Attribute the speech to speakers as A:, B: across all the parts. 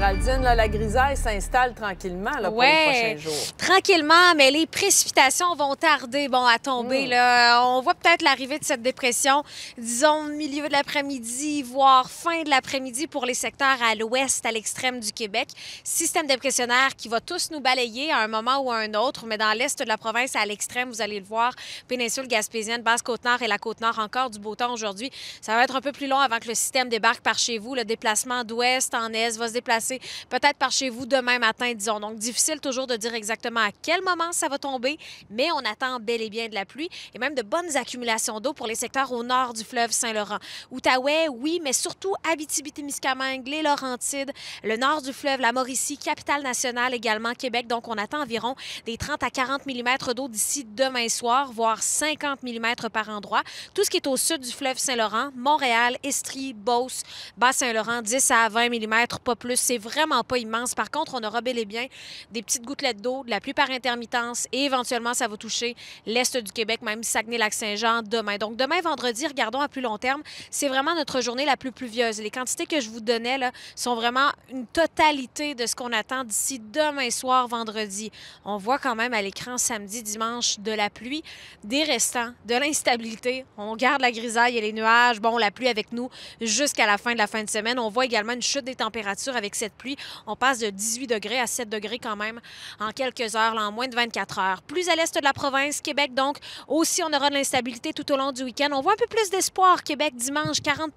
A: la grisaille s'installe tranquillement pour les prochains jours. Tranquillement, mais les précipitations vont tarder bon, à tomber. Hmm. Là. On voit peut-être l'arrivée de cette dépression, disons, milieu de l'après-midi, voire fin de l'après-midi pour les secteurs à l'ouest, à l'extrême du Québec. Système dépressionnaire qui va tous nous balayer à un moment ou à un autre, mais dans l'est de la province, à l'extrême, vous allez le voir, péninsule gaspésienne, Basse-Côte-Nord et la Côte-Nord, encore du beau temps aujourd'hui. Ça va être un peu plus long avant que le système débarque par chez vous. Le déplacement d'ouest en est va se déplacer peut-être par chez vous demain matin, disons. Donc, difficile toujours de dire exactement à quel moment ça va tomber, mais on attend bel et bien de la pluie et même de bonnes accumulations d'eau pour les secteurs au nord du fleuve Saint-Laurent. Outaouais, oui, mais surtout Abitibi-Témiscamingue, les Laurentides, le nord du fleuve, la Mauricie, capitale nationale également, Québec. Donc, on attend environ des 30 à 40 mm d'eau d'ici demain soir, voire 50 mm par endroit. Tout ce qui est au sud du fleuve Saint-Laurent, Montréal, Estrie, Beauce, Bas-Saint-Laurent, 10 à 20 mm, pas plus, c'est vraiment pas immense. Par contre, on aura bel et bien des petites gouttelettes d'eau, de la pluie par intermittence et éventuellement, ça va toucher l'Est du Québec, même Saguenay-Lac-Saint-Jean demain. Donc, demain, vendredi, regardons à plus long terme, c'est vraiment notre journée la plus pluvieuse. Les quantités que je vous donnais là, sont vraiment une totalité de ce qu'on attend d'ici demain soir, vendredi. On voit quand même à l'écran samedi, dimanche de la pluie, des restants, de l'instabilité. On garde la grisaille et les nuages. Bon, la pluie avec nous jusqu'à la fin de la fin de semaine. On voit également une chute des températures avec cette pluie. On passe de 18 degrés à 7 degrés quand même en quelques heures, en moins de 24 heures. Plus à l'est de la province, Québec donc, aussi on aura de l'instabilité tout au long du week-end. On voit un peu plus d'espoir, Québec, dimanche, 40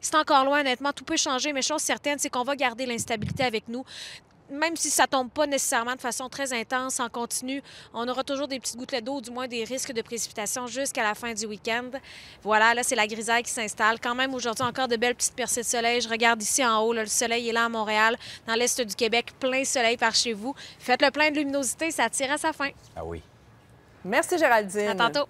A: C'est encore loin, honnêtement, tout peut changer, mais chose certaine, c'est qu'on va garder l'instabilité avec nous même si ça tombe pas nécessairement de façon très intense, en continu, on aura toujours des petites gouttelettes d'eau, du moins des risques de précipitation jusqu'à la fin du week-end. Voilà, là, c'est la grisaille qui s'installe. Quand même, aujourd'hui, encore de belles petites percées de soleil. Je regarde ici en haut, le soleil est là à Montréal, dans l'est du Québec, plein soleil par chez vous. Faites le plein de luminosité, ça tire à sa fin. Ah oui. Merci, Géraldine. À tantôt.